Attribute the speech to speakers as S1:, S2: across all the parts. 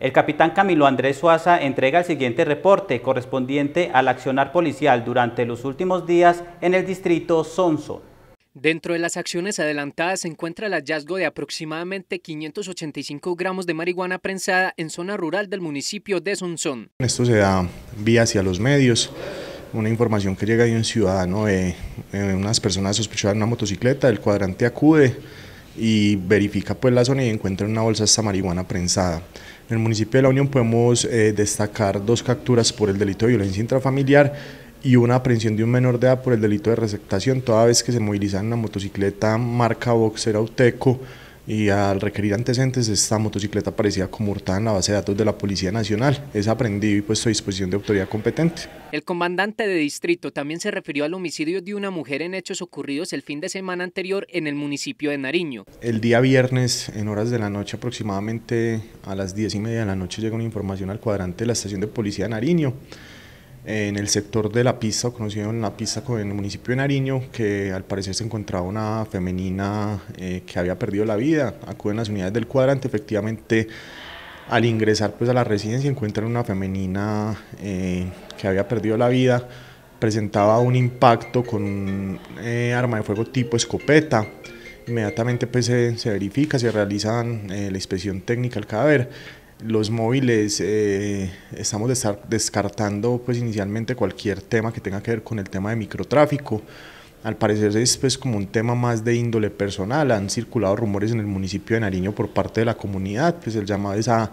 S1: El capitán Camilo Andrés Suaza entrega el siguiente reporte correspondiente al accionar policial durante los últimos días en el distrito Sonso. Dentro de las acciones adelantadas se encuentra el hallazgo de aproximadamente 585 gramos de marihuana prensada en zona rural del municipio de Sonson.
S2: Esto se da vía hacia los medios, una información que llega de un ciudadano, de, eh, eh, unas personas sospechadas en una motocicleta, el cuadrante acude, y verifica pues la zona y encuentra una bolsa esta marihuana prensada. En el municipio de La Unión podemos eh, destacar dos capturas por el delito de violencia intrafamiliar y una aprehensión de un menor de edad por el delito de receptación, toda vez que se moviliza en una motocicleta marca Boxer Auteco y al requerir antecedentes esta motocicleta aparecía como hurtada en la base de datos de la Policía Nacional. Es aprendido y puesto a disposición de autoridad competente.
S1: El comandante de distrito también se refirió al homicidio de una mujer en hechos ocurridos el fin de semana anterior en el municipio de Nariño.
S2: El día viernes, en horas de la noche aproximadamente a las 10 y media de la noche, llega una información al cuadrante de la estación de policía de Nariño en el sector de la pista, conocido en la pista en el municipio de Nariño, que al parecer se encontraba una femenina eh, que había perdido la vida. Acuden las unidades del cuadrante, efectivamente al ingresar pues a la residencia encuentran una femenina eh, que había perdido la vida, presentaba un impacto con un eh, arma de fuego tipo escopeta. Inmediatamente pues, se, verifica, se realizan la inspección técnica al cadáver los móviles, eh, estamos descartando pues inicialmente cualquier tema que tenga que ver con el tema de microtráfico. Al parecer es pues, como un tema más de índole personal. Han circulado rumores en el municipio de Nariño por parte de la comunidad, pues el llamado es a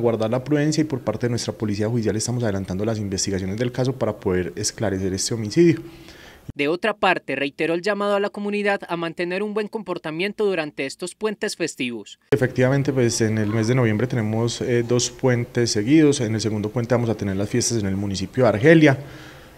S2: guardar la prudencia y por parte de nuestra policía judicial estamos adelantando las investigaciones del caso para poder esclarecer este homicidio.
S1: De otra parte, reiteró el llamado a la comunidad a mantener un buen comportamiento durante estos puentes festivos.
S2: Efectivamente, pues en el mes de noviembre tenemos eh, dos puentes seguidos. En el segundo puente vamos a tener las fiestas en el municipio de Argelia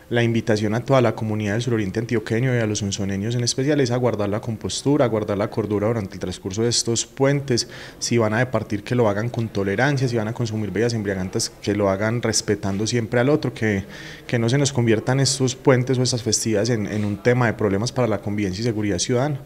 S2: la invitación a toda la comunidad del suroriente antioqueño y a los unzoneños en especial es a guardar la compostura, a guardar la cordura durante el transcurso de estos puentes. Si van a departir, que lo hagan con tolerancia, si van a consumir bebidas embriagantes, que lo hagan respetando siempre al otro, que, que no se nos conviertan estos puentes o estas festividades en, en un tema de problemas para la convivencia y seguridad ciudadana.